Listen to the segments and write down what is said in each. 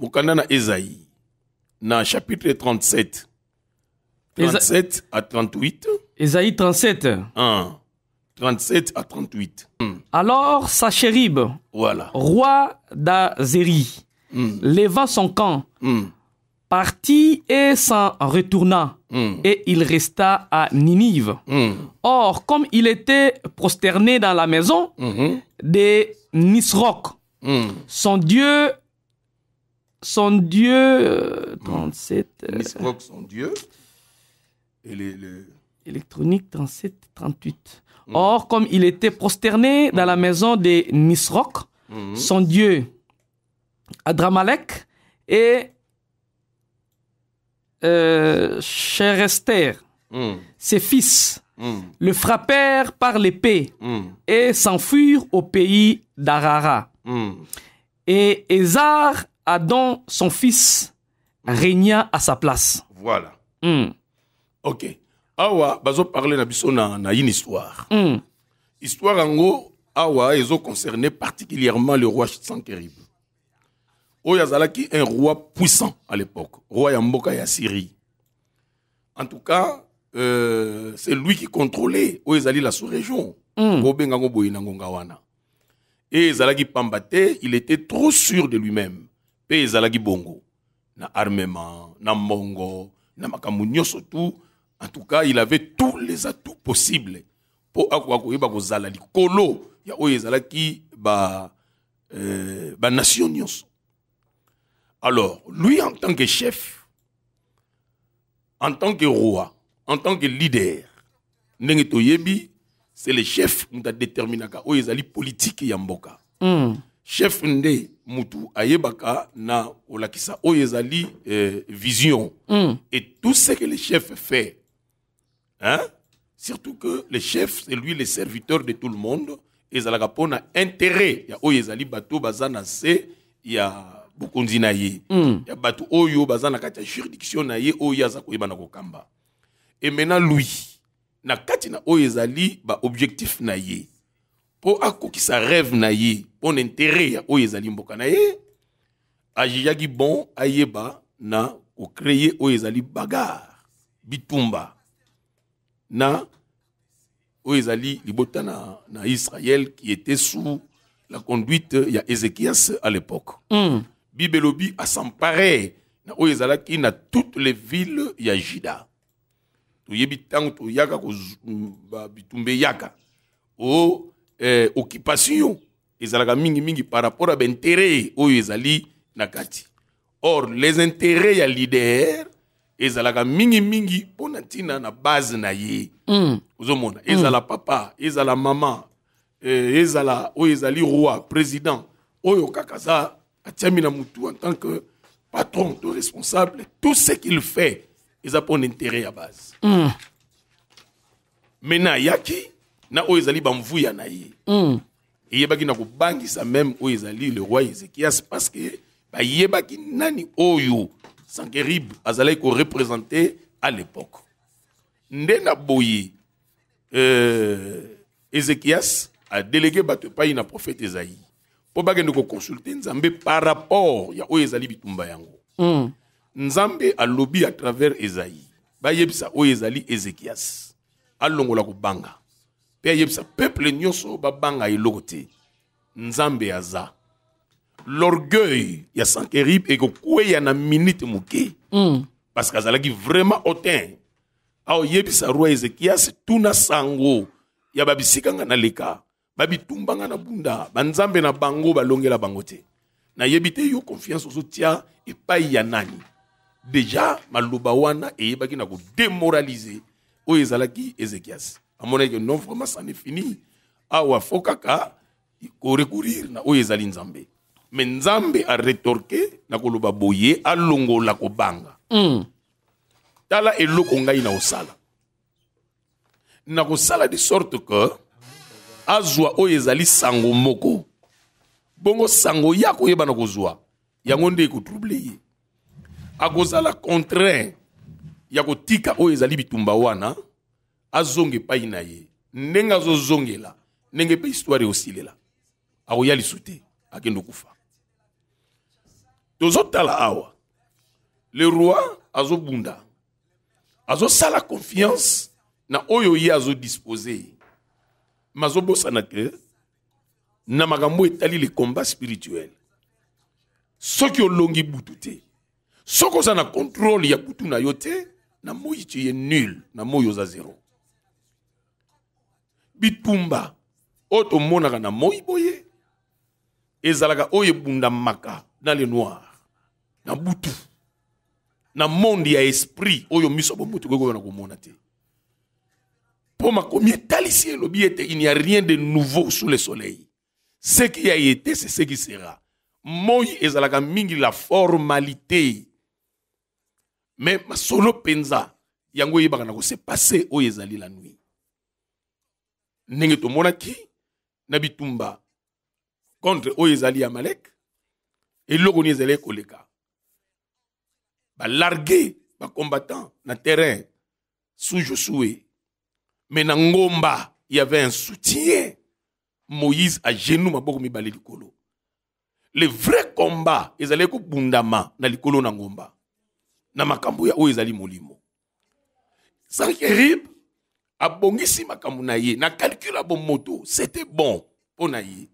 mokanda na dans na chapitre 37 37 à 38 Esaïe 37 1 37 à 38 hmm. alors Sachérib voilà. roi d'Azérie mm. leva son camp parti hmm. partit et s'en retourna hmm. et il resta à Ninive or comme il était prosterné dans la maison de Nisroch son dieu son Dieu, 37. Euh, euh, Miss son Dieu. Et Électronique 37, 38. Or, comme il était prosterné dans la mhm. maison de Nisroc, mhm. son dieu Adramalek et euh, Cherester mhm. ses fils, le frappèrent par l'épée et s'enfuirent au pays d'Arara. Et Ezar Adam, son fils, régna à sa place. Voilà. Hmm. Ok. Awa, bazo parler na biso na, une histoire. Mm. Histoire awa, ils ont concerné particulièrement le roi Sankerib. Oyazalaki, un roi puissant à l'époque. Roi Yamboka ya Syrie. En tout cas, euh, c'est lui qui contrôlait Oyazali la sous-région. Hmm. Et Zalaki Pambate, il était trop sûr de lui-même mpe ezalaki bongo na armement na mbongo na makambo nyonso tu en tout cas il avait tous les atouts possibles mpo akoka koyeba kozala likolo ya oyo ezalaki ba euh, ba nyonso alors lui en tant que chef en tant que roi en tant que leader ndenge toyebi c'est le chef moto adéterminaka oyo ezali politike ya mboka mm chef nde mutu ayebaka na olakisa oyo eh, vision hmm. et tout ce que le chef fait hein? surtout que le chef c'est lui le serviteur de tout le monde ezalaka mpo na intérêt ya oyo ezali bato baza na se ya bokonzi na il y hmm. ya bato oyo baza na ya juridiction na ye oyo aza koyeba na kokamba Et maintenant lui na kati na oyo ezali baobjectif po akokisa rêve na ye mpo na intere ya oyo ezali mboka na ye ajiyaki bon ayeba na kocreye oyo ezali bagare bitumba na oyo ezali libota na, na israël qui était sous la conduite ya ézéchias à l'époque mm. bible elobi asemparé na oyo ezalaki na toutes les villes ya juda toyebi ntango toyaka bitumba eyaka o oh, ils eh, occupation mingi mingi par rapport à l'intérêt na or les intérêts à leader Ils ont mingi. pour natina na base na ye mm. ozomona hmm. ezala la papa ezala mama eh, roi président oyo kakaza, a en tant que patron to responsable tout ce qu'il fait Ils ont intérêt à base mm. maintenant yaki na oyo ezali bamvuya na ye mm. eyebaki na kobangisa meme oyo ezali le roi ezekias parce que bayebaki nani oyo sankerib azalaki korepresente à l'époque nde na boye euh, ezekias adelege bato epai na prophète ezaïe mpo bakende consulter nzambe par rapport ya oyo ezali bitumba yango mm. nzambe alobi à travers ezaïe bayebisa oyo ezali ezekias alongola banga mpe ayebisa peuple nyonso babanga eloko te nzambe aza l'orgueil ya sankerib ekokweya na minite moke mm. parce qu'azalaki vraiment otin aoyebisa roi ezekiasi tuna sango ya babisikanga na leka babitumbanga na bunda banzambe na bango balongela bango te nayebi te yo confiance ozotia epai ya nani deja maloba wana eyebaki na kodemoralize oyo ezalaki ezekiasi amonaki non vraiment ça ne fini awa ah, fo kaka korecourir na oyo ezali nzambe me nzambe aretorke na koloba boye alongola kobanga mm. tala eloko ngai na kosala na kosala de sorte ke azwa oyo ezali sango moko bongo sango ya koyebana kozwa yango nde ekotrouble ye akozala contraire ya kotika oyo ezali bitumba wana azonga epai na ye ndenge azozongela ndenge mpe histware osilela akoya lisu te akende kufa tozotala awa le roi azobunda azosala confiance na oyo ye azodispose me azobosana te na makambo etali le combat spirituel soki olongi butu te soki oza na contrôle ya butu na yo te na moi tu ye nul na moi oza zero bitumba oyo monaka na moi boye ezalaka oyo maka na le noir na butu na monde ya esprit oyo miso bomo tokoyokobana komona te mpo makomi etalisi elobi ete il n'y a rien de nouveau sous le soleil ce qui a été c'est ce qui sera moi ezalaka mingi la formalité mais masolo penza yango eyebaka na kose pase oyo ezali la nuit ndenge tomonaki na bitumba contre oyo ezali amalek eloko nini ezali koleka balarge combattant na terrain sous josué me na ngomba y avait un soutien moïse a genou maboko mibale likolo le vrai combat ezali kobundama na likolo na ngomba na makambo ya oyo ezali molimo sankerib abongisi makamunaye, na ye na calcul c'était bon mpo na ye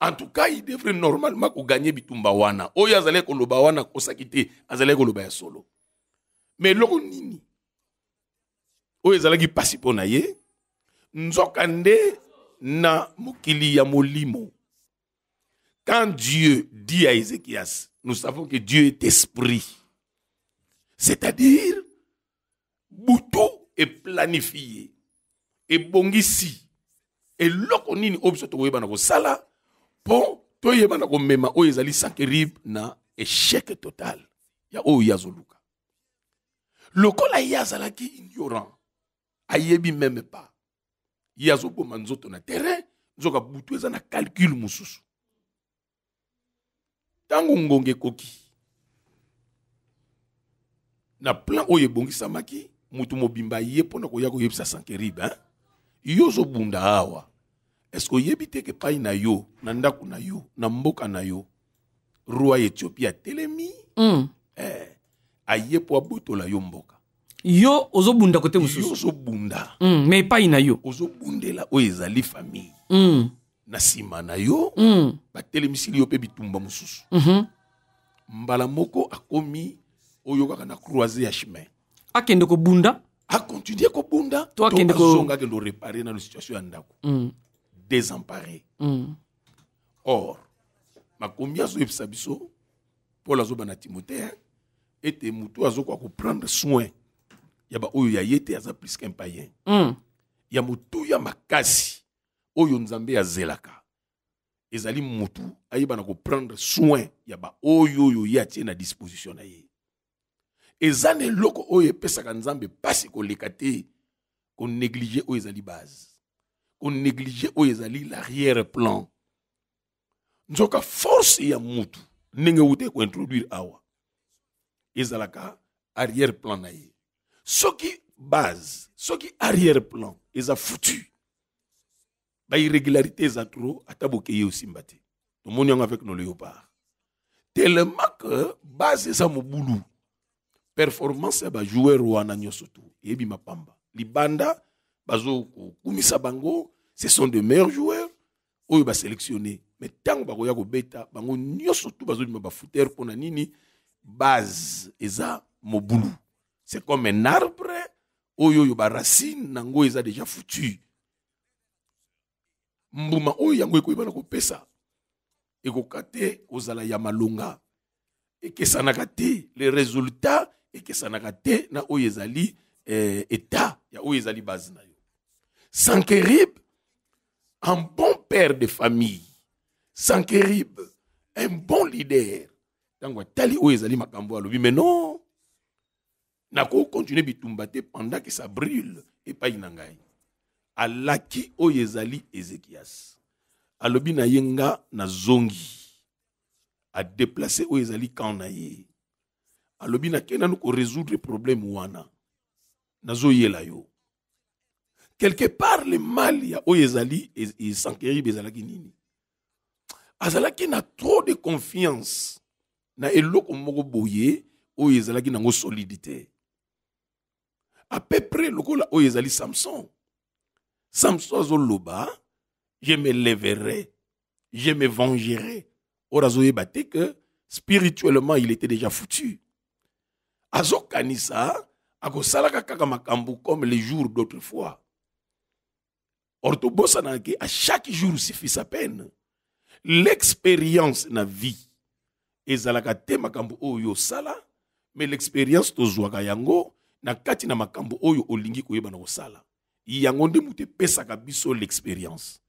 en tout cas il devrait normalement gagner bitumba wana oyo azalaki koloba wana akosaki te azalaki koloba ya solo me eloko nini oyo ezalaki pasi mpo na ye nzoka nde na mukili ya molimo quand dieu dit à ézéchias nous savons que dieu est esprit c'est-à-dire butu eplanifie ebongisi eloko nini oyo biso tokoyebana kosala mpo toyebana komema oyo ezali sankerib na esheke total ya oyo ye azoluka lokola ye azalaki ignorant ayebi meme pa ye azoboma nzoto na terrain nzoka butu eza na calcule mosusu ntango ngonga ekoki na plan oyo ebongisamaki mutu mobimba ye mpona koya koyebisa sankeribe hein? yo ozobunda awa eske oyebi te ke epai na yo na ndako na yo na mboka na yo roi ya ethiopie atelemi mm. eh, aye mpo abotola yo mboka yo ozobunda kote mosusu ozobunda mm, me epai na yo ozobundela oyo ezali famille mm. na nsima na yo mm. batelemisili yo mpe bitumba mosusu mm -hmm. mbala moko akomi oyo kaka na croise ya chemin akende kobunda akontinue kobunda to akende azonga akende na situation ya ndako mm. désemparé mm. or makomi azoyebisa biso paul azoba na timothea hein, ete motu azokoka koprendre soin ya baoyo ya ye te aza plus qu'un payen mm. ya motuya makasi oyo nzambe azelaka ezali motu ayebana koprendre soin ya baoyo oyo ye atie na disposition na ye eza na eloko oyo epesaka nzambe pasi koleka te konéglige oyo ezali base konéglige oyo ezali l'arrière plan nzoka force ya mutu ndenge euti introduire awa ezalaka arrière plan na ye soki base soki arrière plan eza futu bairrégularité eza tro ata bokeye osimba te tomoni yango avec nos léopards. tellement que base eza mobulu performance ya bajoueur wana nyonso tu Et pamba libanda bazokokumisa bango ce sont de meilleurs joueurs oyo sélectionner. mais tant ntango bakoya kobeta bango nyonso tu bazobima bafutere mpona nini base eza mobulu c'est comme un arbre oyo oyo racine, nango eza déjà foutu mbuma oyo yango ekoyebana kopesa ekoka te kozala ya malonga ekesanaka te le résultat que ça na oyo ezali eh, eta ya oyo ezali base un bon père de famille sankerib un bon leader ntango atali oyo ezali makambo alobi mais non nakokontinue bitumba te pendant que ça brûle epai na ngai alaki oyo ezali ezekias alobi na ye nga nazongi à oyo ezali kamp alobi résoudre korésoudre problème wana nazoyela yo quelque part le mal ya oyo ezali e, e, sankerib ezalaki nini azalaki na trop de confiance na eloko moko boye oyo ezalaki nango solidité à peu près lokola oyo ezali samson samson azoloba je me leverai je me vengerai oyo azoyeba te que spirituellement il était déjà foutu azokanisa akosalaka kaka makambo comme les jours d'autrefois or tobosanaki à chaque jour suffit sa peine l'expérience na vie ezalaka te makambo oyo osala mais l'expérience tozwaka yango na kati na makambo oyo olingi koyeba na kosala yango nde moto epesaka biso l'expérience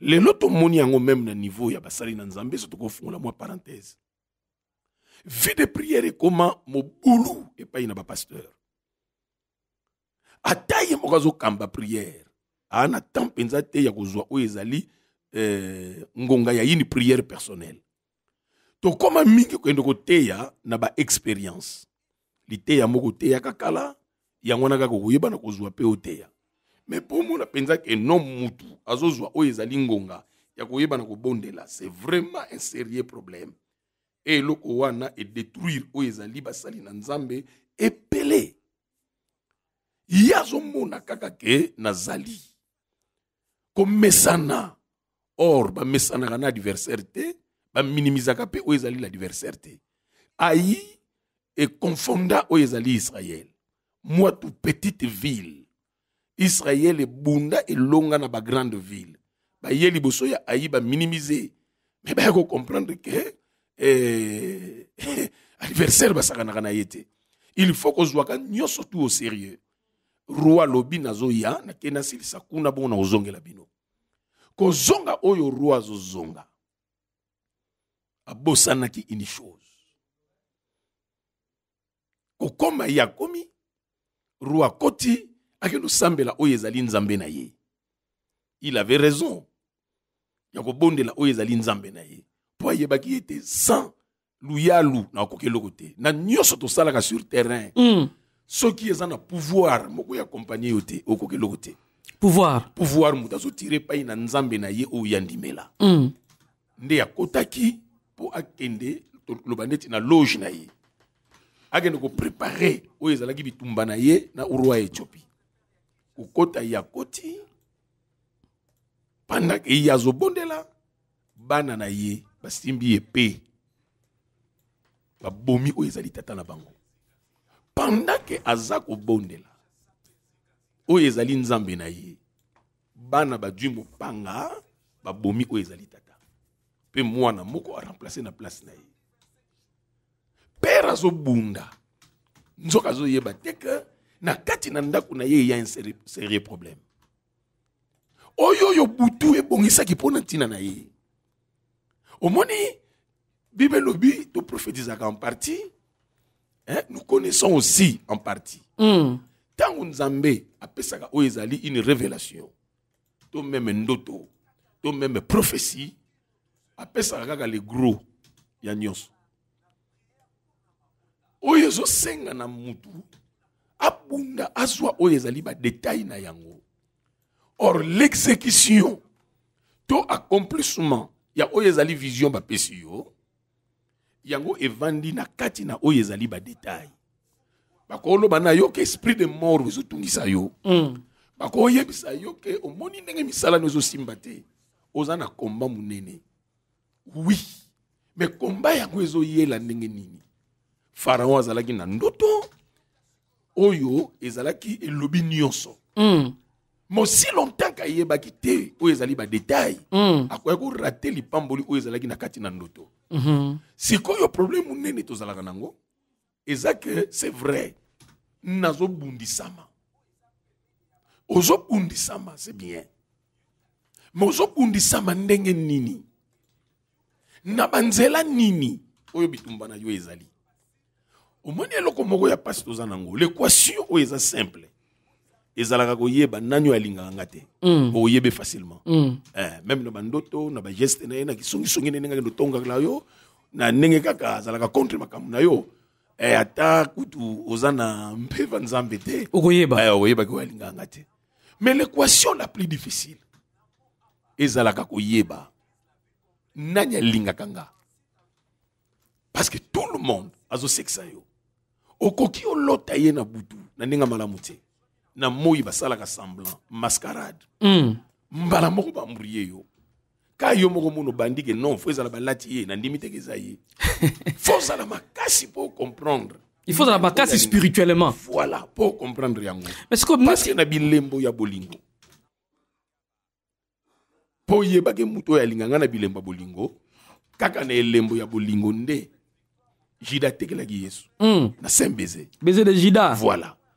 lelo tomoni yango même na niveau ya basali na nzambe so tokofungola mwa parenthèse prière priere koma mobulu epai na bapasteur ata ye moko azokamba priere kamba prière. temps mpenza te ya kozwa oyo ezali eh, ngonga ya une prière personnelle tokóma mingi koyende ya na ya liteya ya oteyaka kala yango wana kaka koyebana kozwa mpe oteya me mpo omona mpenza ke no mutu azozwa oyo ezali ngonga ya koyebana kobondela c'est vraiment un sérieux problème eloko wana edetruire oyo oh, ezali basali na nzambe epele ye azomona kaka ke nazali komesana or bamesanaka na adversaire te baminimizaka mpe oyo oh, ezali l'adversaire te ayi ekonfonda oyo oh, ezali israel Moi toute petite ville bunda ebunda longa na bagrande ville baye liboso ya ayi baminimize me baya comprendre ke eh, anniversaire basakanaka na ye te il faut kozwaka nyonso tu au sérieux roi alobi nazoya nakei nasilisa kuna bongo na kozongela bino kozonga oyo roi azozonga abosanaki une chose kokóma ye akómi roi akoti akende osambela oyo ezali nzambe na ye il avait raison ya kobondela oyo ezali nzambe na ye po ayebaki ete sans luyalu na okoki eloko te na nyonso tosalaka sur terrain mm. soki eza na pouvoir moko ya kompanie yo te okoki eloko te pouvoir pouvoir moto azotire epai na nzambe na ye oyo yandimela. Hum. mm. nde akotaki mpo akende loba neti na loge na ye akende koprepare oyo ezalaki bitumba na ye na urwa ya etiopi kokota ye akoti pandak eye azobondela bana na ye basimbi Ba bomi o ezali tata na bango pandake azako la, o ezali nzambe na ye bana panga, ba bomi o ezali tata moi mwana moko remplacer na place na ye pere azobunda nzoka zo te na kati na ndako na ye ya un sérieux problème oyo yo butu ki na tina na ye Omoni, Bible lobby, tout prophétisons en partie. Hein? Nous connaissons aussi en partie. Mm. Tant que nous avons une révélation, tout même ndoto, tout même prophétie, après ça, les gros, il y a na moutou, abunda azwa Oyezali ba détail na yango or l'exécution to accomplissement ya oyo ezali vision bapesi yo yango evandi na kati na oyo ezali badetail bakoloba na yo ke esprit de mort ezotungisa yo mm. bakoyebisa yo ke omoni ndenge misalano ezosimba te oza na komba monene wi me komba yango ezoyela ndenge nini farao azalaki na ndoto oyo ezalaki elobi nyonso mm. mosi longtemps ayebaki te oyo ezali badetail mm. akoki korate lipamboli oyo ezalaki na kati na ndoto mm -hmm. sikoyo problème nene tozalaka nango eza ke c'est vrai nazobundisama ozobundisama c'est bien me ozobundisama ndenge nini na banzela nini oyo bitumba na yo ezali omoni eloko moko ya mpasi toza nango l'équation oyo eza simple ezalaka koyeba nani oyo angate. Mm. oyebe facilement meme mm. eh, na bandoto na bageste na ye na kisongisongi na ndenge akende yo na ndenge kaka azalaka contre makambo na yo eh, ata kutu oza na mpeva nzambe te okoyeba eh, oyebaki oyo alingaka te mais l'équation la plus difficile ezalaka koyeba nani parce que tout le monde sexa yo okoki olota ye na butu na ndenge malamu te na moi basalaka semblant mascarade mm. mbala moko yo ka yo moko muna obandi ke non fo ezala balati ye nandimi ke eza ye fo ozala makasi mpo comprendre il faut ozala makasi spirituellement voilà mpo comprendre yango parce na bilembo ya bolingo mpo oyebaki mutu oyo alinganga na bilembo ya bolingo kaka na elembo ya bolingo nde jida atekelaki yesu mm. na sembeze. Beze de jida voilà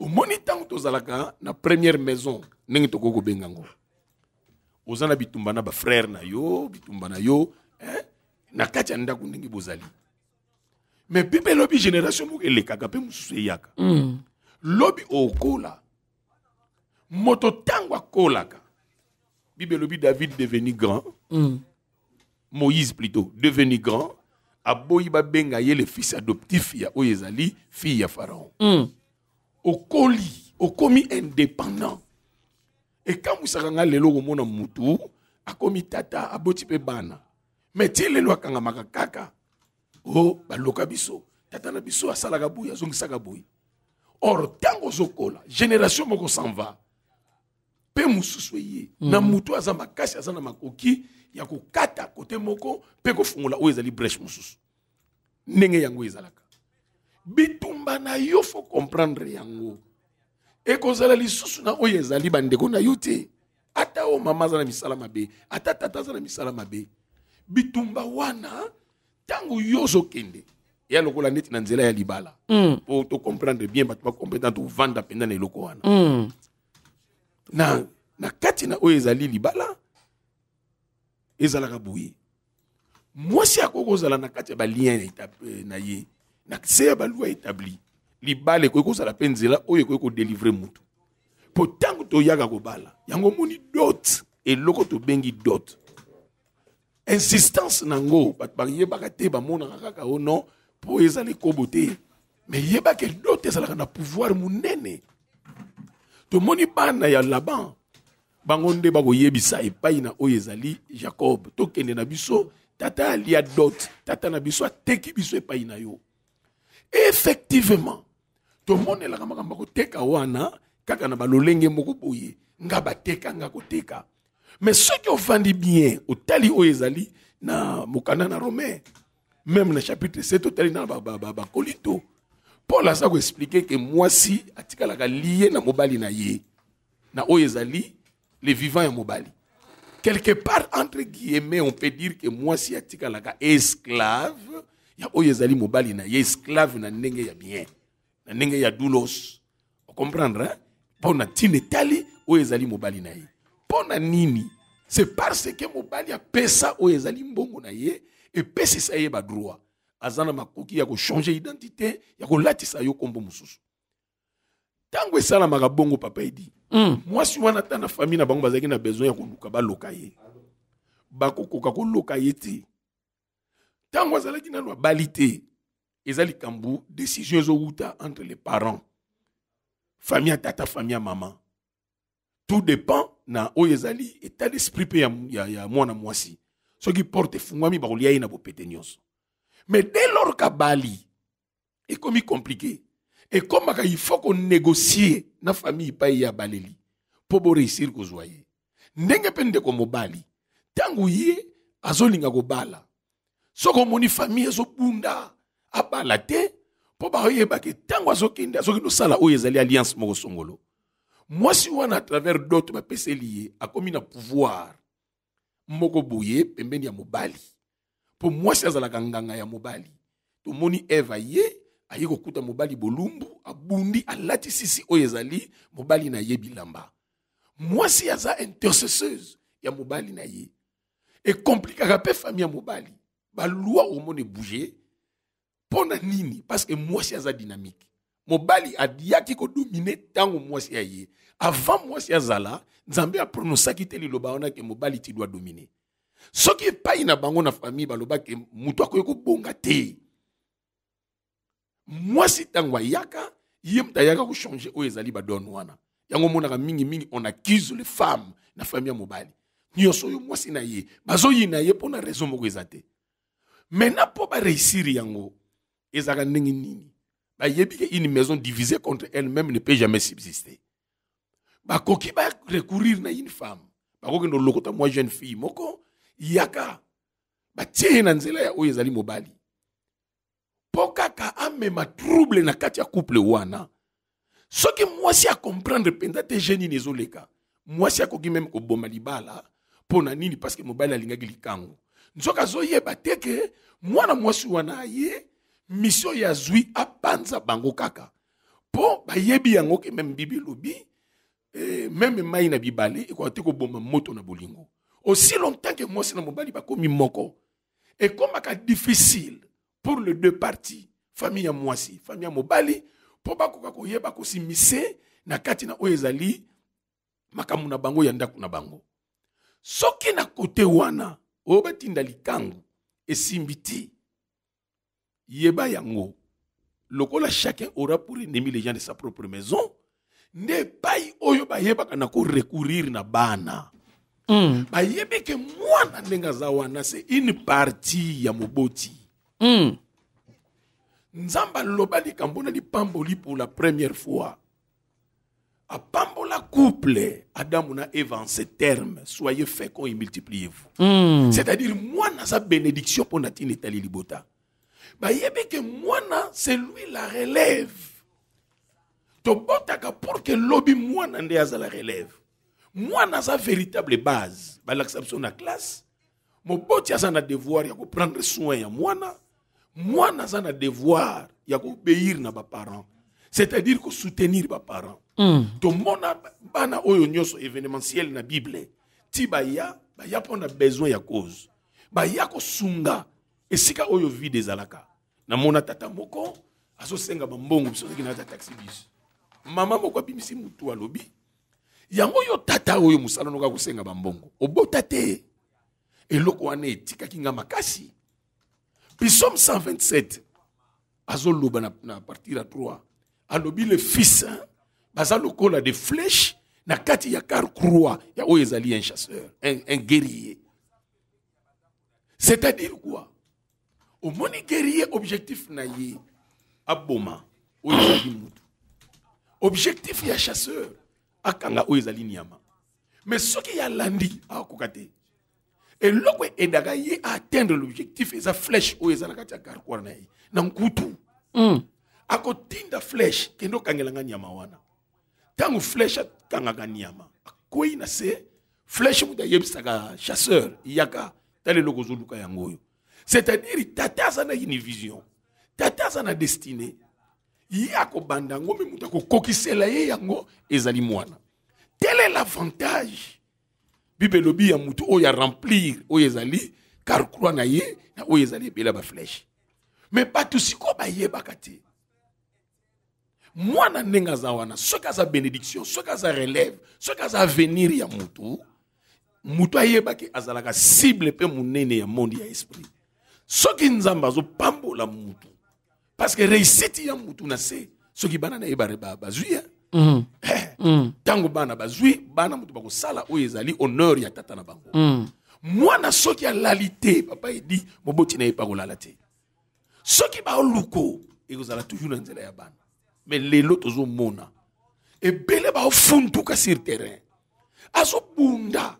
où na première maison ndenge oza bitumba na frère, na yo bitumba na yo hein? na ya ko bozali Mais génération pe hmm. lobi moto david devenu grand hmm. moïse plutôt devenu grand aboyi benga ye le fils adoptif ya Oyezali fille ya pharaon hmm. okoli okomi indépendant ekambwisaka ngai lelo komona mutu akomi tata aboti mpe bana me tie lelo akangamaka kaka o oh, baloka biso tata na biso asalaka boye azongisaka boye or ntango ozokola génération moko s'en va mpe mosusu eye mm. na motu aza makasi aza na makoki ya kokata kote moko mpe kofungola oyo ezali breche mosusu ndenge yango ezalaka bitumba na yo fo komprendre yango ekozala lisusu na oyo ezali bandeko na yo te ata oyo mama aza na misala mabe ata tata aza na misala mabe bitumba wana ntango yo ozokende eya lokola neti na nzela ya libala mm. po mm. tocomprendre bien bato bacompétante ovanda mpenza na eloko wana mm. na, na kati na oyo ezali libala ezalaka boye mwasi akoki kozala na kati ya balien eh, na ye na se ya baluwa etabli libala ekoki kozala mpe nzela oyo ekoki kodelivre motu mpo ntango toyaka kobala yango omoni dote eloko tobengi dote insistance nango bato bayebaka te bamonaka kaka o non mpo ezala ekobo te me yebaka dote ezalaka na pouvoir monene tomoni bana ya laban bango nde bakoyebisa epai na oyo ezali jacob tokende na biso tata alia dote tata na biso ateki biso epai na yo effectivement tomonelaka makambo ya koteka wana kaka na balolenge moko boye nga batekanga koteka me soki ofandi bien otali oyo ezali na mokanda na romain même na chapitre 7 otali na bakolito paul aza koexplike ke mwasi atikalaka liye na mobali na ye na oyo ezali le vivant ya mobali quelque part entre guillemets on peut dire ke mwasi atikalaka esclave ya oyo ezali mobali na ye esclave na ndenge ya bien na ndenge ya doulos okomprendre mpo na ntina etali oyo ezali mobali na ye mpo na nini c'est parce ke mobali apesa oyo ezali mbongo na ye epesisa ye badroit aza na makoki ya kochange identité ya kolatisa yo nkombo mosusu ntango esalamaka bongo papa edi mm. mwasi wana ata na famille na bango bazalaki na besoin ya koluka baloka ye bakokoka koloka ye te ntango azalaki nano abali balité, eza entre les parents famille à tata famille à maman. tout dépend na Oyezali. ezali etat d'esprit mpe ya, ya, ya si ce qui porte efungwami bakolia ye na bopete nyonso mais dès lors kabali comme il faut qu'on négocier na famille epai y'a Pour pour réussir kozwa ye ndenge mpe bali mobali ntango ye azolinga bala. soki omoni famille ezobunda abala te mpo bayebaki ntango azokende azokende osala oyo ezali alliance moko songolo mwasi wana atravers doto bapeseli ye akomi na pouvoir moko boye pembeni ya mobali mpo mwasi azalaka nganga ya mobali tomoni eva ye aye kokuta mobali bolumbu abundi alati sisi oyo ezali mobali na ye bilamba mwasi aza intercesseuse ya mobali na ye ekomplikaka mpe fami ya mobali baluwa omona ebouge mpo na nini parceke mwasi aza dynamike mobali ayaki kodomine ntango mwasi aye avant mwasi azala nzambe apronosaki te liloba wana ke mobali ti dwa domine soki epai na bango na famille balobaki moto akoki kobonga te mwasi ntango ayaka ye moto ayaka kochange oyo ezali badone wana yango omonaka mingimingi on accuse les femmes na famille ya mobali nyonso oyo mwasi na ye bazoyina ye mpo na raison moko eza te maintenant pour réussir yango ezalaka n'inginini. nini bayebi une maison divisée contre elle-même ne peut jamais subsister ba recourir na une femme no lokota moi jeune fille moko yaka Bah ye nzela ya oyo ezali mobali Pokaka ame ma trouble na kati ya couple wana moi soki mwasi comprendre pendant te jeune nini ezoleka koki même meme koboma libala mpo na nini parceke mobali alingaki likango nzoka azoyeba te ke mwana mwasi wana aye misio oyo azwi apanza bango kaka mpo bayebi yango ke meme bibi elobi eh, meme mai na bibale ekoka te koboma moto na bolingo aussi longtemps ke mwasi na mobali bakomi moko ekomaka difficile pour les deux parties famille ya mwasi famille ya mobali mpo bakoka koyeba kosimise na kati na oyo ezali makambo na bango ya ndako na bango soki na kote wana oyo batinda likangu esimbi ti yeba yango lokola chacun aura pour ennemi les gens de sa propre maison nde epai oyo bayebaka na korecourir na bana mm. bayebi ke mwana ndenge aza wana se une partie ya moboti mm. nzambe aloba likambo na lipamboli pour la première fois Pambola couple Adam na eva en ces termes soyez féconds et multipliez-vous hmm. c'est-à-dire moi n'a sa bénédiction pour bah, na et etali libota que ke mwana c'est lui la relève tobotaka pour ke lobi n'en nde à la relève Moi n'a sa véritable base balakisa biso na classe moboti aza na devoir ya prendre soin ya moi na Moi na devoir ya obéir na parents. c'est-à-dire ba parents. Hmm. tomona bana oyo nyonso événementiel na bible ti baya baya mpo na besoin ya cause baya kosunga esika oyo vide ezalaka namona tata moko azosenga bambongo biso soki naza taxi bus mama moko abimisi mutu alobi yango oyo tata oyo mosala noka kosenga bambongo obota te eloko wana etikaki nga makasi psaume 127 azoloba na, na partir ya 3 alobi le fils hein? baza la de flèches na kati ya krua, ya oyo ezali un chasseur un, guerrier c'est-à-dire quoi moni guerrier objectif na ye aboma oyo mutu objectif ya chasseur akanga oyo ezali niama mais a landi akoka Et lokwe endaka ye atteindre l'objectif eza flèche oyo kati ya croix na yé. na nkutu mm. akotinda flèche kendo kangelanga nyama wana ntango fleshe akangaka niama akwei na se fleshe moto ayebisaka chasseur yaka tala eloko ozoluka yango oyo c'est-à-dire tata aza na une vision tata aza na destine ye akobanda yango mpe moto akokokisela ye yango ezali mwana tel est l'avantage bible elobi ya motu oyo aremplir oyo ezali carcroi na ye na oyo ezali ebela bafleshe me bato sikoyo bayebaka te mwana ndenge aza wana soki aza bénédiction soki aza relève soki aza avenir ya motu motu ayebaki azalaka cible mpe monene ya monde ya esprit soki nzambe azopambola motu parce que réussite ya motu na se soki bana na ye bazwi ya ntango bana bazwi bana motu bakosala oyo ezali honneur ya tatana na bango mwana mm-hmm. soki alali te papa edi moboti na ye epakolala te soki baoluko ekozala toujours na nzela ya bana me lelo tozomona ebele baofunduka sur terrain azobunda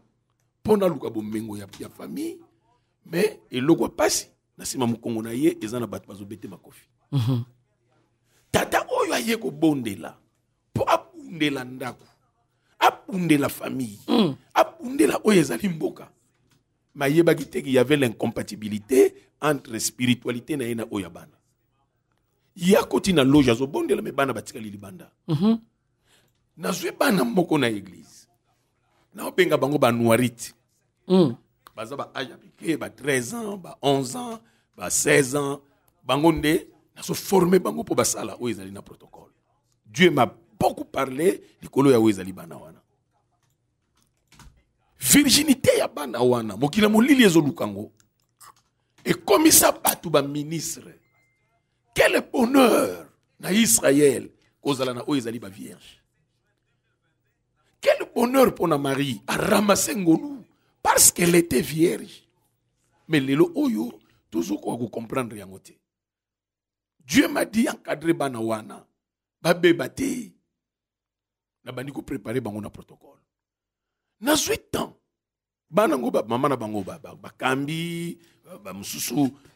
mpo naluka bomengo ya, ya famille me eloko ya mpasi na nsima mokongo na ye eza na bato bazobete makofi mm -hmm. tata oyo aye kobondela mpo abundela ndako abundela famille mm. abundela oyo ezali mboka mayebaki teke yave l'incompatibilité entre spiritualité na ye na oyo ya bana yako ntina loge azobondela me bana batikali libanda mm -hmm. nazwi bana moko na eglize naobenga bango banoirite mm. baza baage ya mike ba 13 ans ba 11 ans ba 16 ans bango nde nazoforme bango mpo basala oyo ezali na protocole dieu ma beaucoup parlé likolo ya oyo ezali bana wana virginité ya bana wana mokili ya molili ezolukango ekomisa bato baministre quel bonheur na Israël qu'ozala na oyo ezali vierge quel bonheur pour na Marie a ramasser ngolu parce qu'elle était vierge mais lelo oyo toujours ko comprendre yango te Dieu m'a dit encadrer bana wana babeba te nabandi préparer bango na protocole Na suite temps bana ba bamama na bango bakambi ba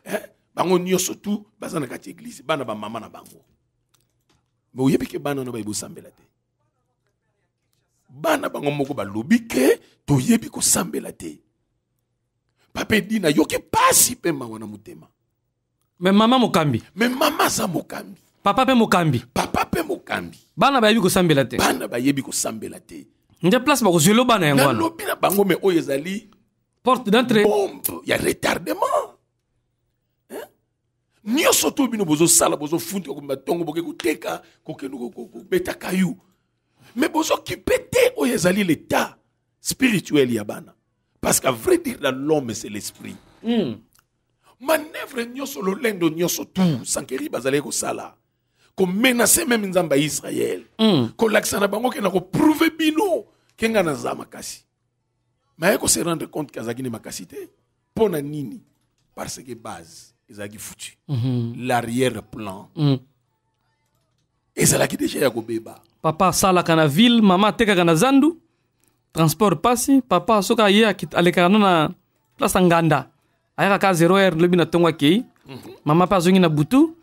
eh? bango nyonso tu baza na kati ya eglize bana bamama na bango me oyebi ke bana wana bayebosambela te bana bango moko balobi ke toyebi kosambela te papa edi nayoki pasi mpe mawa na motema me mama mokambi me mama aza mokambi papa mpe mokambi papa mpe mokambi bana bayebi kosambela te bana bayebi kosambela te nde place bakozwela bana yango wana nalobi na bango me oyo ezali porte d'entrée bombe ya retardement nyonso bino bozosala bozofundi kokoma ntongo kokende kobeta kayu me bozokipe te oyo ezali l'état spirituel ya bana parce qu'à vrai dire l'homme c'est l'esprit mm. manœuvre nyonso lolendo nyonso tu sankeri bazalaki kosala komenase meme nzambe ya israel mm. kolakisa na bango kena koprouve bino ke naza makasi Il se rendre compte nini parce que base ezalaki futi mhm. l'arrière-plan mhm. ezalaki deja ya kobeba papa asalaka na ville mama atekaka na zandu transport pasi papa soki aye alekaka no na place ya nganda ayaka ka 0 heure lobi na ntongo akei mhm. mama mpe azongi na butu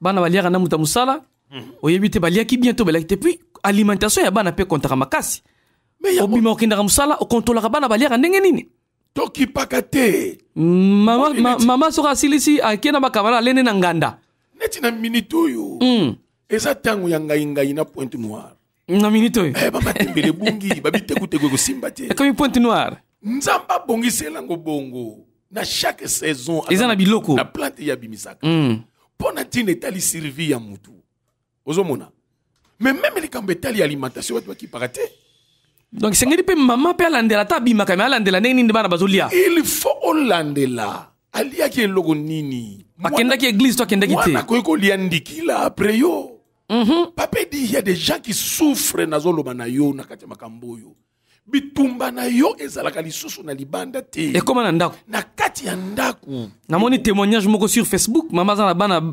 bana baliaka na muta ya mosala oyebi te baliaki bien to baliaki te puis alimentation ya bana mpe kontaka makasi obima okendaka mosala okontrolaka bana baliaka ndenge toki te mama, ma, mama soko a ah, ake na bakabala lene na nganda neti na minute oyo mm. eza ntango ya ngaingai na pointe noire na minute oyo eh, bamatembele ebungi babitekuteku simba te ekomi pointe noire bongi selango bongo na chaque saison eza na biloko na plante ya bimisaka mpo mm. na ntina etali survie ya mutu ozomona me meme likambo etali alimentation bato bakipaka te donc esengeli mpe mama mpe alandela ata abimaka me alandela ndenge nini bana bazolia il faut olandela aliaki eloko nini akendaki église to akendaki te koyei kolia ndikila apres yo mhm. papa edi il y a des gens qui souffrent nazoloba na yo na kati ya makambo oyo bitumba na yo ezalaka lisusu na libanda te ekóma na ndako na kati ya ndako namoni témoignage moko sur facebook mama aza na bana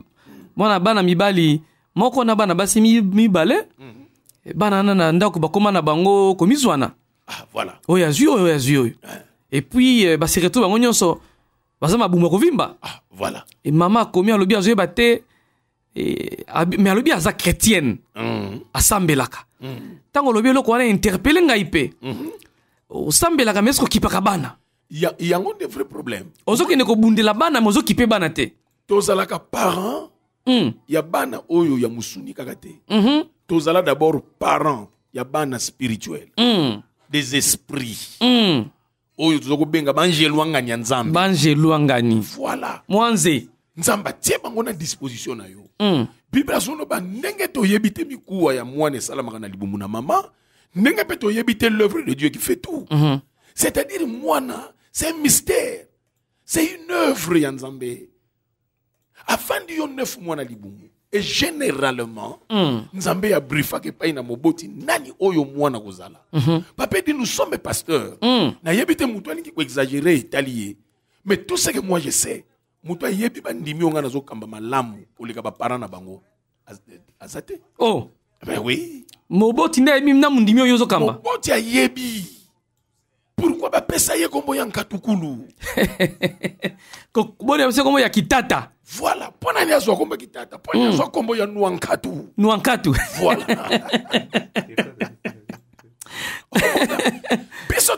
mwana bana mibali moko na bana basi mibale mm -hmm. Eh, Banana na ndako bango komizwana ah, voilà. oyo azwi elle oyo azwi oyo eh, a bango nyonso baza ah, voilà. et mama akomi alobi a te eh, alobi aza chrétienne mhm. asambelaka mhm. ntango olobi eloko wana interpele mhm. osambelaka bana yango vrai problème bana bana te tozalaka parent hmm. ya bana oyo ya mosuni tozala d'abord y a bana spirituel mm. des esprits mm. oyo toza kobenga bangelwangani banje nzambe bangelwangani voilà mwanze Nzamba, atie bango na disposition na yo mm. bible ba, ndenge to yebite mikuwa ya mwana salama kana libumu na mama ndenge peto to yebite l'œuvre de dieu qui fait tout -hmm. c'est-à-dire mwana c'est un mystère c'est une œuvre ya nzambe afandi yo neuf mwana libumu et généralement nzambe mm. abriefaki epai na moboti nani oyo mwana kozala mm -hmm. papa dit nous sommes pasteur mm. nayebi te motu alingi koexagere etali ye mais tout ce que moi je sais motu ayebi bandimi onga nazokamba malamu koleka baparent na bango aza te oh. ben oui moboti nde ayebi na mondimi oyo ozokamba moboti ayebi pourkui bapesa ye nkombo ya nkatukulu bona biso nkombo ya kitata voilà mpo nani azwa kombo kitata mpo nani mm. azwa kombo ya nuankatu nuankatu voilà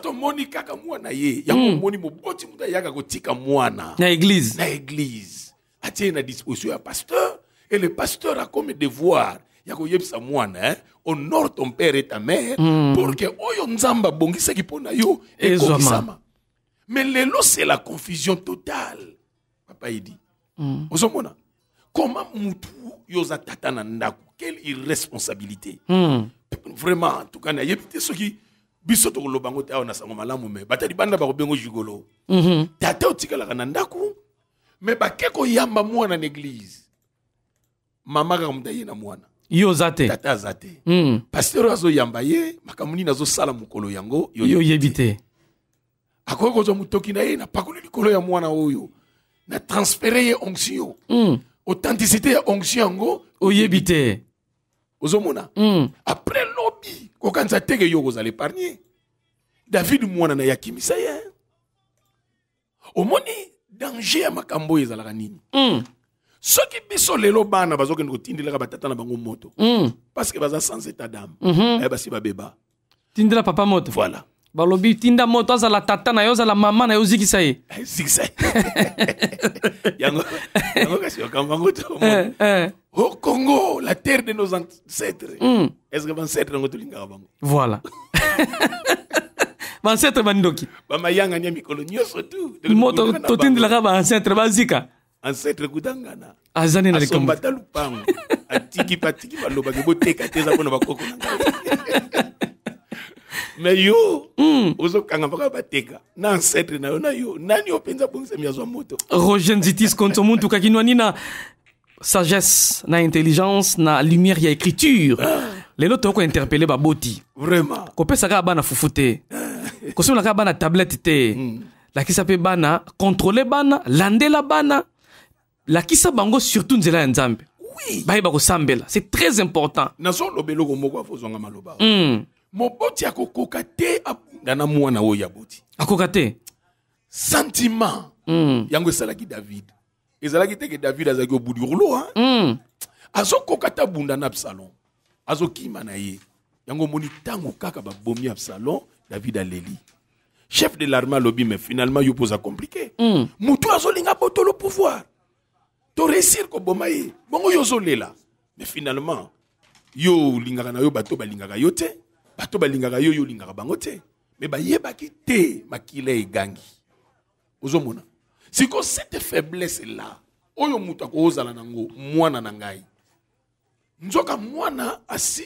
to moni kaka mwana ye yango mm. boti moboti moto ayaka tika mwana na église na église atie na disposition ya pasteur et le pasteur comme devoir ya sa mwana eh? honore ton père et ta mère mm. pour ke oyo nzambe abongisaki mpo na yo ekokisama mais lelo c'est la confusion totale papa idi mm. ozomona koma mutu yoza quelle irresponsabilité mm. vraiment en tout cas nayebi ceux soki bisoto ko yango te awa na sango malamu me batali banda bengo jugolo mm -hmm. tata otikalaka na ndako me mais koyamba mwana na mama kaka moto na mwana yo oza tata zate te mm. paster oyo azoyamba ye yango yo yebite. te akoki kozwa na ye napakoli likolo ya mwana oyo na transfere onxio onction mm. authenticité ya onction ozomona mm. après lobi kokanisa teke yo kozala épargne david mwana na yakimisa O moni, danger ya makambo oyo ezalaka So mm. soki biso lelo bana tindela ka batata na bango moto mm. parce que baza sans état d'ame mm -hmm. Eh, ba babeba tindela papa moto voilà balobi tinda moto azala tata na yo azala mama na yo ozikisa ye eh, zikisa yango kasi okambango o eh, eh. oh, congo la terre de nos ancêtres mm. est ce que bancetre yango tolingaka bango voilà bancetre bandoki bamayangani ya mikolo nyonso tu totindelaka baancetre bazika ancêtre kutangana aza nini asombata lupango atiki patiki balobaki boteka te eza mpona bakoko na ngai me yo mm. ozokanga mpaka bateka na ancetre na yo na yo nani yo mpenza bongisami moto roger nzitis konzo muntu kakino anina sagesse na intelligence na lumière ya écriture ah. lelo tokointerpele baboti vraiment kopesa bana fufu te kosobola kaka bana tablette te hmm. lakisa pe bana kontrole bana landela bana lakisa bango surtout nzela ya nzambe oui. bayeba kosambela c'est très important nazolobela eloko moko afozwanga maloba hmm moboti akokoka te abunda na mwana oyo aboti akoka sentiment hmm. yango esalaki david ezalaki te ke david azalaki obudurlo hein. mm. azokoka kata bunda na absalom azokima na ye yango omoni ntango kaka babomi absalom david aleli chef de l'armée lobby mais finalement yo poza compliqué mm. motu azolinga botolo pouvoir to réussir koboma ye bongo yo la. mais finalement yo olingaka na yo bato balingaka yo bato balingaka yo oyo olingaka bango te me bayebaki te makila egangi ozomona siko cette faiblesse la oyo moto akozala nango mwana na ngai nzoka mwana asi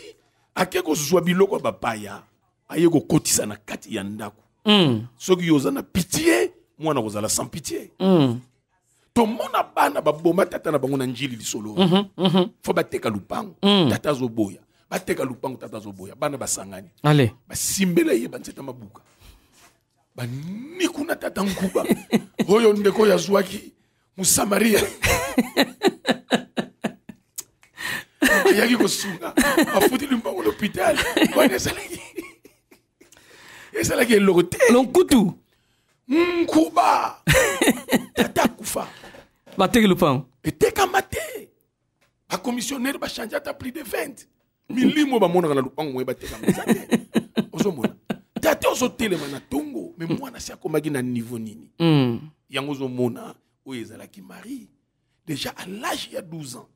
ake kozwa biloko ya bapaya aye kokotisa na kati ya ndako mm. soki yo oza na pitie mwana kozala sans pitie mm. tomona bana baboma tata na bango na njili lisolo mm -hmm, mm -hmm. fo bateka lupango mm. tata azoboya bateka lupango tata azoboya bana basangani ale basimbela ye banzeta mabuka banikuna tata nkuba oyo ndeko oyo azwaki mosamaria ayaki kosunga afuti lupango lhopital wana ezalaki ezalaki eloko te lonkutu nkuba tata akufa bateki lupango etekama te bakomisionnaire bachange ata plus de 20 milimo bamonaka na lupango moyeba te kameza te ozomona tate ozotelema na ntongo me mm. mwana si akomaki na niveau nini mm. yango ozomona oyo ezalaki marie déjà à l'âge ya 12 ans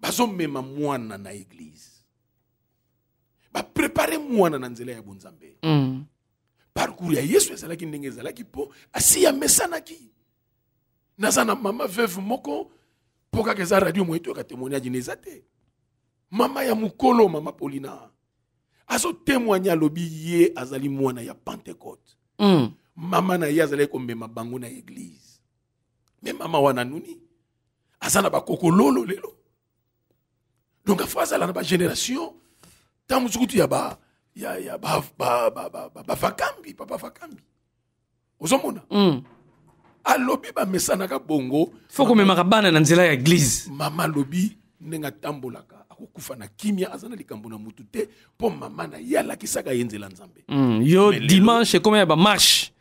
bazomema mwana na église baprepare mwana na nzela ya bonzambe mm. parcour ya yesu ezalaki ndenge ezalaki mpo asiyamesanaki naza na mama veve moko mpo kaka eza radio moyetoyoka témoignage na eza te mama ya mokolo mama polina azotémoigne alobi ye azali mwana ya pentecote mm. mama na ye azalaki komema bango na eglize me mama wana nuni aza na bakokololo lelo donc afo azala na bagénération ntan mosukutu ya ba ya, ya bafakambi ba, ba, ba, bafakambi ozomona mm. alobi bamesanaka bongo fo komemaka bana na nzela ya eglize mama alobi ndenge atambolaka akokufa na kimia aza na likambo na motu te mpo mama na ye alakisaka ye nzela nzambe mm. yo dimanche ekoma ya bamarshe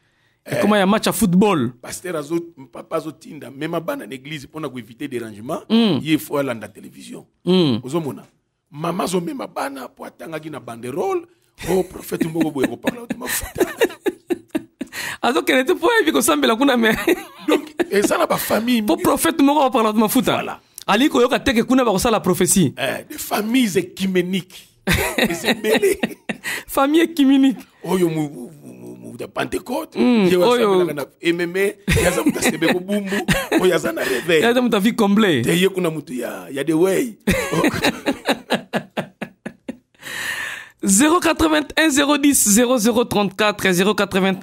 ekoma eh, ya match ya football paster azo, papa azotinda mema bana na église mpona koevite dérangement mm. ye fo alanda télévision mm. ozomona mama azomema bana mpo atangaki na banderole o oh, prophète moko boye koparla oto mafuta azokende te mpo ayebi kosambela kuna me donc eza na bafamille mpo prophète moko akoparla oto mafuta voilà ali koyoka te kuna bakosala prophesie eh, les familles Les familles famille Les hmm, oyo ya pentecôte oyo ememe yaza na ya, ya the way 081 010 0034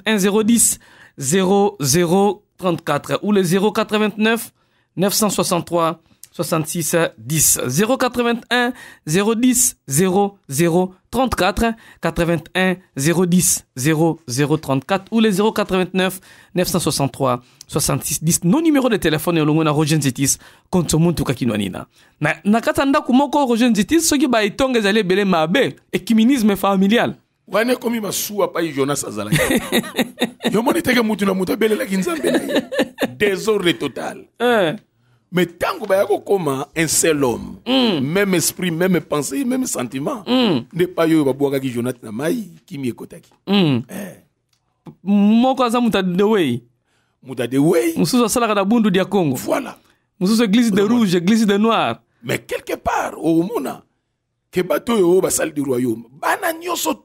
081 010 0034 ou le 089 963 66 10 081 010 00 34 81 010 00 34 ou les 089 963 66 10 nos numéros de téléphone elongo na roger nzitis konso mutu kaki na nina na kati ya roger nzitis soki baetonga zale ebele mabe ecuminisme familial wana ekomi masuwa pai jonas azalaki yomoni teke mutu na motu un nzambe na désordre total hein mais tant que vous comme un seul homme hmm. même esprit même pensée même sentiment mm. nde epai mai kimi ekotaki mm. de eh. moko aza bundu dia voilà église de rouge église de noir mais quelque part que bato du royaume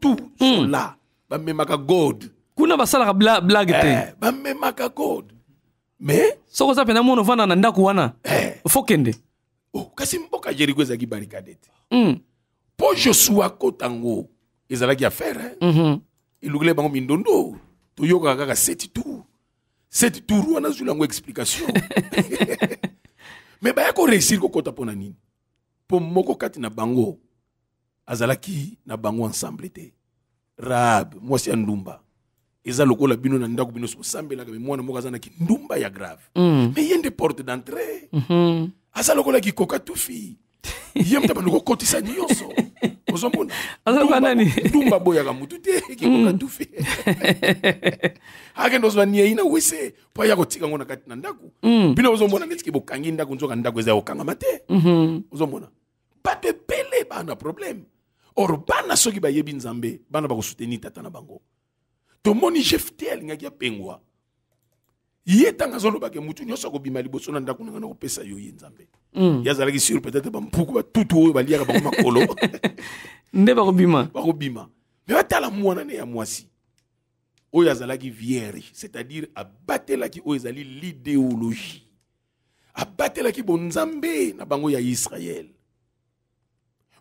tu hmm. god kuna blague eh, god me soko oza mpenza mono na ndako wana ofo eh. kende oh, kasi mboka jeriko ezalaki barikade te mm. mpo josua akotango ezalaki affaire eh? mm -hmm. elukela bango mindondo toyokaka kaka seti tour seti tour wana zula yango explication me baya koreusir kokota mpo na nini mpo moko kati na bango azalaki na bango ensemble te raab mwasi ya ndumba eza lokola bino na ndako bino osambelaka me mwana moko aza na kindumba ya grave mm. me ye nde porte dentré mm -hmm. aza lokola kikoka tufi ye mutu abandi kokotisa nyonso ozomona ndumba boyaka mutu te ekikoka mm. tufi akende ozwa niei wese mpo aya kotika yango na kati na ndako mm. bino ozomona netiki bokangi ndako nzoka ndako eza ya kokangama te mhm. ozomona bato ebele bana probleme or bana soki bayebi nzambe bana bakosuteni tata na bango tomoni jefte alingaki apengwa ye ntango azolobaka mutu nyonso akobima liboso na ndako nanga na kopesa yo ye nzambe mm. ye azalaki sur peut-être bampuku batutu oyo baliaka bango makolo nde bakobima bakobima me batala mwana ne ya mwasi oyo azalaki vierge c'est-à-dire abatelaki oyo ezali l'idéologie abatelaki bonzambe na bango ya israel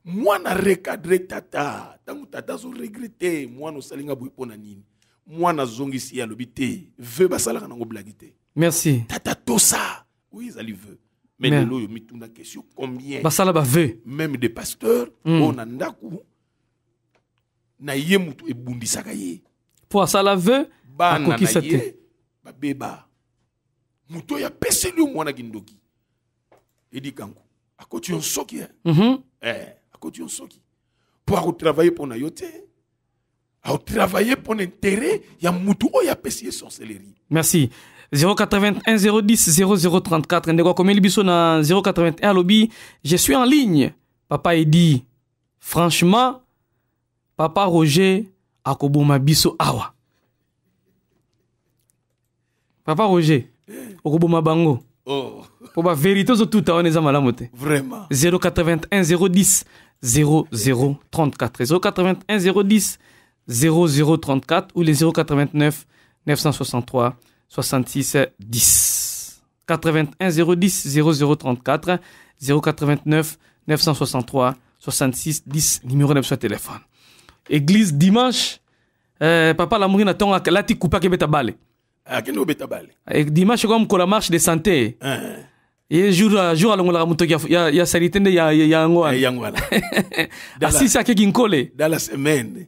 mwana recadre tata ntango tata azoregrete mwana osalinga boye mpo na nini mwana na zongi si te veu basalaka nango blagi merci tata tosa ils ezali veut mais lelo tout na question combien basala veut même de pasteur mm. on na yemutu na ye bundi ebundisaka ye mpo asala veut ba na ye babeba moto oyo apeseli mwana gindoki. edi kango akoti on soki. mm -hmm. eh, akoti yo soki. mpo travailler pour na yoté travailler pour l'intérêt il y oh, merci 081 010 0034 ndeko 081 lobby. je suis en ligne papa edi franchement papa roger akoboma biso awa papa roger eh. okoboma bango oh. mpo bavérité ozotuta vraiment 081 010 0034 081 010 0034 ou les 089 963 66 10. 81 010 0034 089 963 66 10 numéro de téléphone. Église dimanche euh, papa Lamourine atonga lati coupa kebeta ah, dimanche comme la marche de santé ah, ah. et jour jour a il y il y a un dans la semaine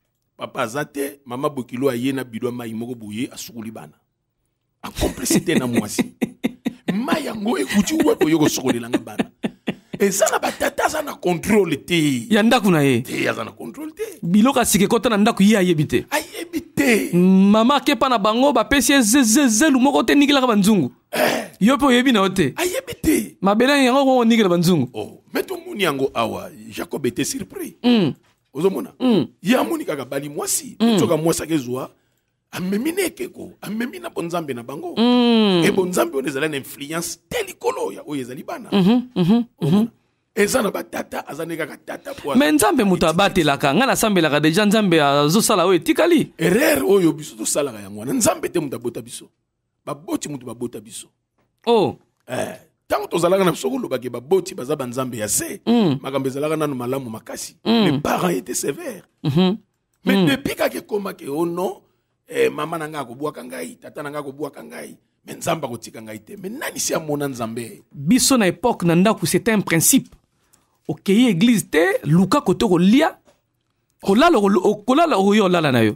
papa aza te mama bokilo aye na bido ya mai moko boye asukoli bana acomplicité na mwasi mai yango ekuti we koye kosukolelanga bana eza na batata aza na contrôle te ya ndako na ye te aza na contrôle te biloko asika ekɔta na ndako ye ayebi te ayebi te mama akepa na bango bapesi ye zezezelu moko te nikelaka banzungu eh. yo mpe oyebi na yo te ayebi te mabele yango kongo nikela banzungu oh, me tomoni yango awa jacob ete surpris hmm. ozomona mm. ye amoni kaka bali mwasi mm. soka mwasi akezwa amemi na ekeko amemi na bonzambe na bango mm. e bonzambe oyo ezali na influence te likolo ya oyo ezali bana mm -hmm. mm -hmm. eza na batata aza nde kaka tata me nzambe moto abatelaka ngai nasambelaka deja nzambe azosala oyo etikali erreur oyo biso tosalaka yango wana nzambe te moto abota biso baboti moto babota biso o oh. eh. ntango tozalaka na soki olobaki baboti baza banzambe ya se mm. makambo ezalaka nano malamu makasi mm. les parents étaient sévère mhm. mais mm. depuis kaka ekomaki o oh non eh, mama na ngai akobwaka ngai tata na ngai akobwaka ngai me nzambe akotika ngai te me nani si amona nzambe biso na époque na ndako c'était un principe okeyi église te luka kote kolia kolala oyo olala na yo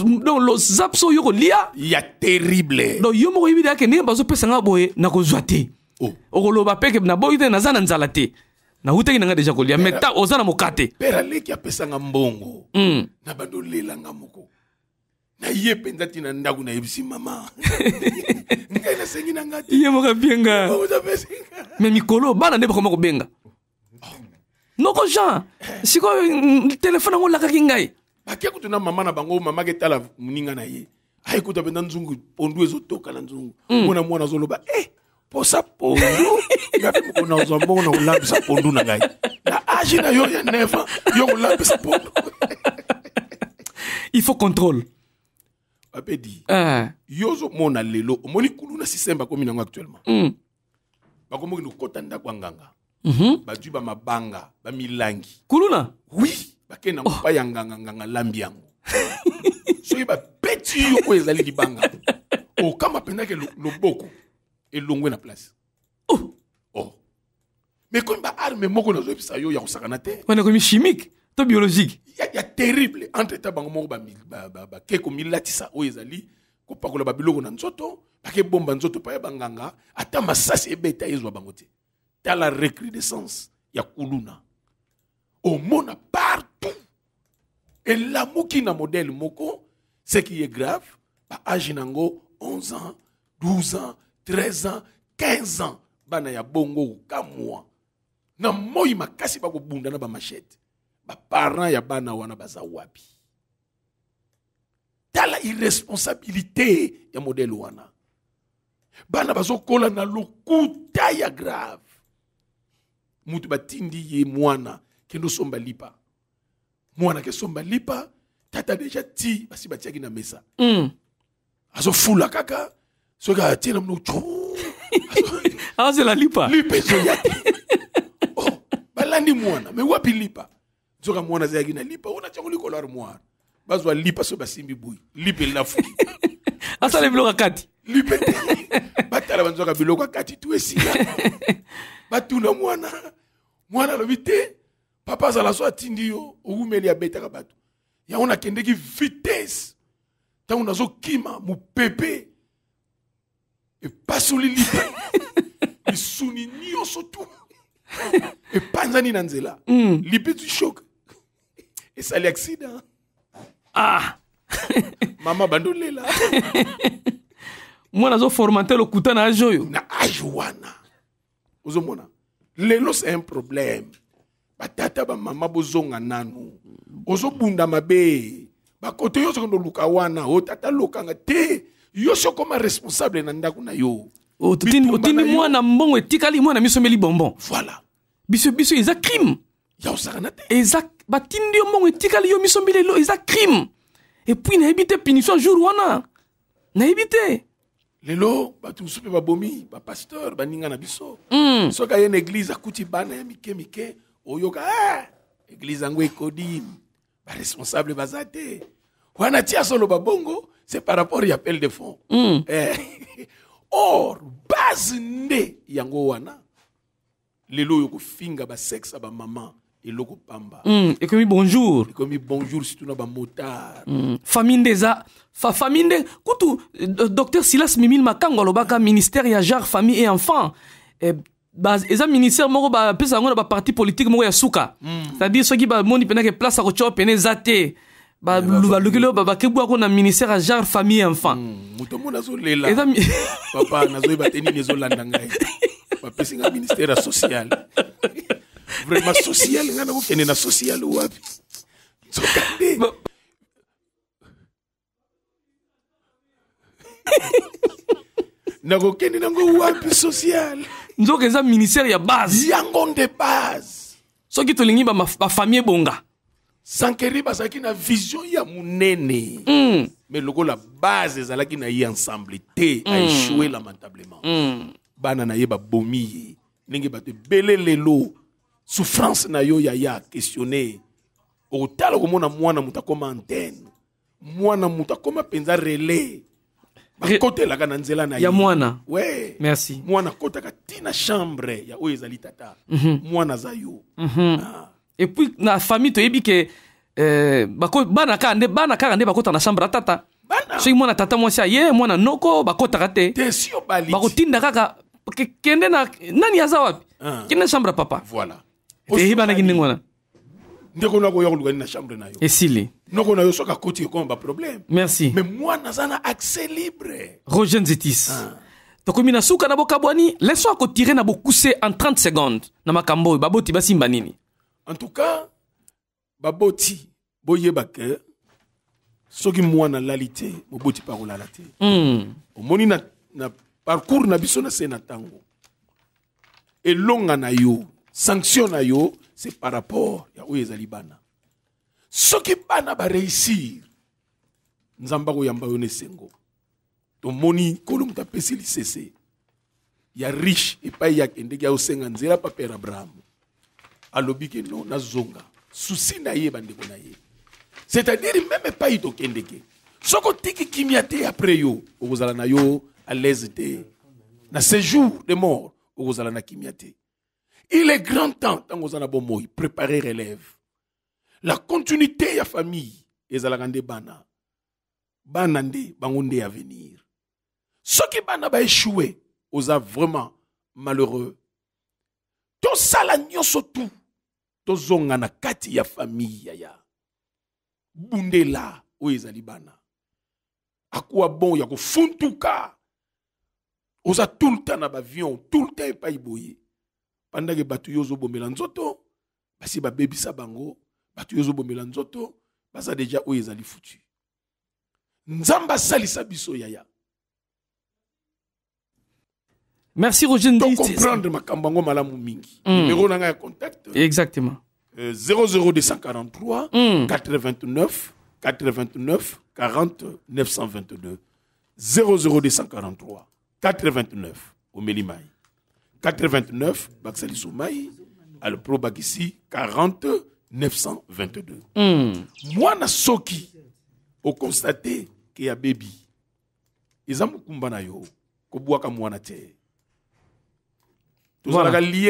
donc loza biso oyo kolia ya terrible donc yo moko oyebi deake ndenge bazopesanga boye nakozwa te oh. okoloba peke naboyi te naza na nzala te nautaki nanga deja kolia mai ta oza na moka te pere aleki apesanga mbongo hmm. na bando olelanga moko naye mpenza ti na ndako nayebisi mama ngai nasengi na nga te ye moko abienga me mikolo bana nde bakoma kobenga oh. noko jean sikoyo mm, telefone yango olakaki ngai bake kutu na mama na bango mama ke tala moninga na ye ayekuta mpenza nzungu pondu ezotoka na nzungu mona hmm. mwana azoloba e eh, mposa pondu ngapi mokona ozwa mbongo na kolambisa pondu na ngai na age na yo ya neva yo kolambisa pondu il faut contrôle bapedi ah. yo ozomona lelo omoni kulu na systeme bakomi nango actuellement mm. bakomoki lokota ndako ya nganga mm -hmm. badwi bamabanga bamilangi kuluna oui bakei nango bayanganganganga oh. lambi yango soki bapeti yo oyo ezali libanga okamba mpendaki loboko elongwe na place oh. Oh. mais komi baarme moko nazoyebisa yo ya kosakana te wana komi chimique to biologique ya, ya terrible entre ta bango moko bake komilatisa oyo ezali kopakola babiloko na nzoto bakebomba nzoto paya banganga ata masasi ebeta ezwa bango te tala recrudescence ya kuluna omona partout Et l'amour qui n'a modèle moko, ce qui est grave, bah, ajinango 11 ans, 12 ans, 13 ans, 15 ans, bana ya bongo kamoua. Na moi makasi bako bunda na ba machete. Ba parents ya bana wana baza wapi. Tala irresponsabilité ya modèle wana. Bana bazo kola na lokuta ya grave. Mutuba tindi ye somba lipa. mwana kesomba lipa tata deja ti basi batiaki na mesa mm. azofula kaka soki atie na mno azela lipa lipa ezoya te oh, balandi mwana me wapi lipa nzoka mwana azayaki na lipa ona tiango likolo armoire bazwa lipa so basimbi bui lipa elafuki asala biloko akati lipa te batala banzwaka biloko akati tu esila batuna mwana mwana alobi te papa la so atindi yo a pas et pas Il n'y a pas de epasoli il surtout et pas de na nzela mm. tu du et ça l'accident. ah. mama pas mwana azoformate Il n'y le pas na Ozo mona. lelo c'est un problème batata bamama bozonga nanu ozobunda mabe bakoto yo soko ndoluka wana o tata lokanga te yo soko ma responsable na ndako na yo otindi mwana mbongo etikali mwana miso meli bonbon voilà biso biso eza crime ya osakana te eza batindi yo mbongo etikali yo miso mbi lelo eza crime epuis nayebi te punition jour wana nayebi te lelo bato mosusu mpe babomi bapasteur baninga na biso mm. soki aye na eglize akuti bana ya mike mike oyoka église eh, église yango ekodi responsable baza te wana tia solo babongo, c'est par rapport ya appel de fond hmm. eh, or base nde yango wana lelo oyo ba basexe ya bamama eloko pamba mm. ekomi bonjour ekomi bonjour si tu bamotard mm. famille nde eza fa famille nde kutu docteur silas mimil makango alobaka ministère yajar famille et enfant eh, eza ministère moko bapesa yango na baparti politique moko ya suka hmm. c'est-à-dire soki bamoni mpenake place ya kotya pene eza te balukeli eh, oyo bakebu yango na ministère ya genre famille enfant hmm. moto mona azolela papa nazoyeba te nini ezolanda ngai bapesi nga ministère ya social vraiment social ngai nakokende na social wapi nzokande nakokende nango wapi social nzoka eza ministère ya base yango nde base soki tolingi bafami ebonga sankeri bazalaki na vision ya monene mm. me lokola base ezalaki na ye ensemble te mm. aechue lamentablement mm. bana na ye babomi ye ndenge bato ebele lelo souffrance na yo yaya ya questionne okotala okomona mwana moto akoma antene mwana moto akoma mpenza relais bakotelaka na nzela na ya mwana we merci mwana akotaka ntina chambre ya oyo ezali tata mm -hmm. mwana aza yo mm -hmm. ah. epuis na famille toyebi ke eh, bana kaka nde bana kaka nde bakota na chambre ya tata soki mwana tata mwasi aye mwana noko bakotaka te bakotinda kaka kende na nani aza wapi ah. kende na chambre ya papa voilà. teyebanaki ndenge wana ndeko nako ya kolukani na chambre na yo esili noko yo merci me mwana accès libre roger Zitis. ah. tokomi na suka na bokabwani leso akotire na bokuse en 30 secondes na makambo baboti basimba nini en tout cas baboti boyeba ke soki Moi, na lalité, boboti mpa kolala te mm. omoni na, na parcours na biso na se na ntango na yo sanction na yo c'est par rapport ya oyo ezali Alibana soki bana bareusir nzambe akoyamba yo na esengo tomoni nkolo moto apesi lisese ya riche epai ya kendeki aosenga nzela pa pere abrahamu alobi ke no nazonga susi na ye bandeko na ye c'est-à-dire meme epai tokendeke soki otiki kimia te apres yo okozala na yo alaise te na séjour de mort okozala na kimia te il est grand temps ntango oza na bomoi prépare relève la continuité ya famille ezalaka la bana bana nde bangonde nde venir. venir soki bana échoué, osa vraiment malheureux tosala nyonso To tozonga na kati ya famille ya où oyo ezali bana quoi bon ya kofuntuka oza tout le temps na bavion tout le temps epai boye pandaki bato yo ozobomela nzoto basi sa bango bato Bomelanzoto, deja ezali futu nzambe asalisa biso yaya merci roger comprendre makambo yango malamu mingi mm. contact exactement 00243 89 89 40 922 00243 89 omeli mai 89 89 pro alpro bakisi 40 922. Hmm. mwana soki qui baby. bébé. yo qui te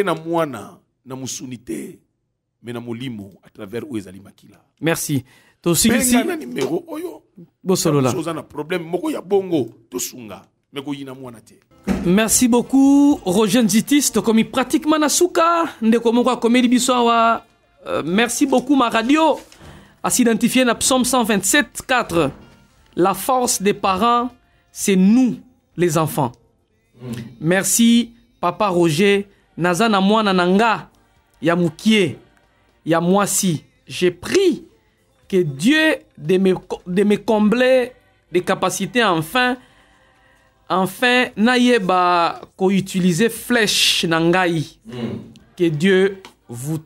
na mwana na qui Mais na qui à travers makila merci na numéro. oyo bosolola qui na problème moko ya bongo qui te merci beaucoup roger nzitis tokomi pratiquement na ndeko moko euh, merci beaucoup, ma radio. À s'identifier dans Psaume 127, 4. La force des parents, c'est nous, les enfants. Mm. Merci, Papa Roger. Nazana moi nananga. Yamoukie. J'ai pris que Dieu de me, de me combler des capacités enfin. Enfin, n'ayez pas utiliser flèche Nangaï mm. Que Dieu vous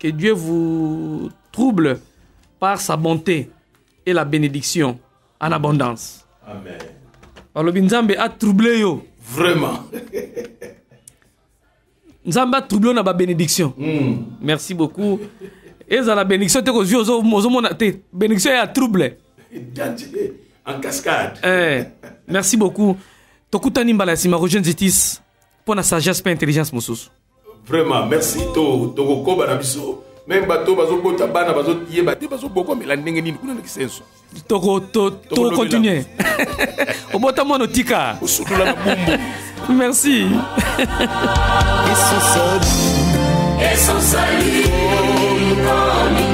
que Dieu vous trouble par sa bonté et la bénédiction en abondance. Amen. balobi a troublé yo vraiment Nzamba trouble troublé na la bénédiction. Hmm. merci beaucoup Et la bénédiction te kozwi ozomona la bénédiction ya trouble eh, en cascade eh, merci beaucoup tokutani mbala sima nsima roger Pour la sagesse et intelligence vraiment merci tokokoba na biso même bato bazobota bana bazoyeba te bazobokomela ndenge nini kuna To, to, tokocontinue obota mwana otika osutula na bumbu merci esosali esosali komi